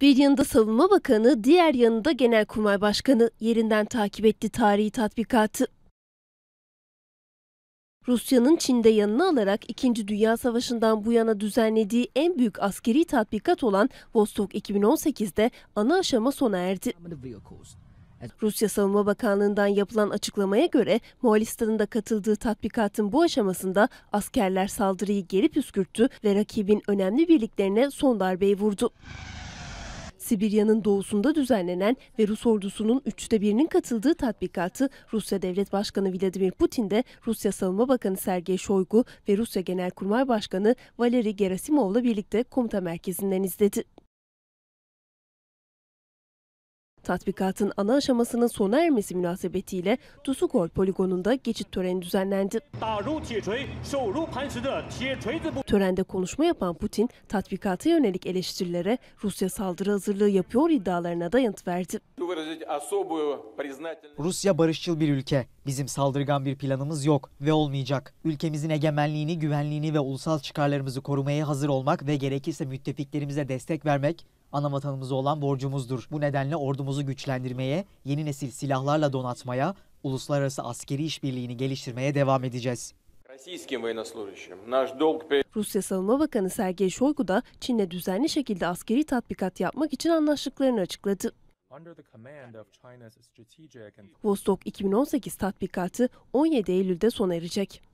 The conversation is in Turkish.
Bir yanında Savunma Bakanı, diğer yanında Genelkurmay Başkanı yerinden takip etti tarihi tatbikatı. Rusya'nın Çin'de yanına alarak 2. Dünya Savaşı'ndan bu yana düzenlediği en büyük askeri tatbikat olan Vostok 2018'de ana aşama sona erdi. Rusya Savunma Bakanlığı'ndan yapılan açıklamaya göre Moğolistan'ın da katıldığı tatbikatın bu aşamasında askerler saldırıyı geri püskürttü ve rakibin önemli birliklerine son darbeyi vurdu. Sibirya'nın doğusunda düzenlenen ve Rus ordusunun üçte birinin katıldığı tatbikatı Rusya Devlet Başkanı Vladimir Putin de Rusya Savunma Bakanı Sergey Shoigu ve Rusya Genelkurmay Başkanı Valeri Gerasimov'la birlikte komuta merkezinden izledi. Tatbikatın ana aşamasının sona ermesi münasebetiyle Tusukol poligonunda geçit töreni düzenlendi. Törende konuşma yapan Putin, tatbikata yönelik eleştirilere Rusya saldırı hazırlığı yapıyor iddialarına da yanıt verdi. Rusya barışçıl bir ülke. Bizim saldırgan bir planımız yok ve olmayacak. Ülkemizin egemenliğini, güvenliğini ve ulusal çıkarlarımızı korumaya hazır olmak ve gerekirse müttefiklerimize destek vermek ana vatanımıza olan borcumuzdur. Bu nedenle ordumuzu güçlendirmeye, yeni nesil silahlarla donatmaya, uluslararası askeri işbirliğini geliştirmeye devam edeceğiz. Rusya Savunma Bakanı Sergey Shoigu da Çin'le düzenli şekilde askeri tatbikat yapmak için anlaştıklarını açıkladı. Vostok 2018 tatbikatı 17 Eylül'de sona erecek.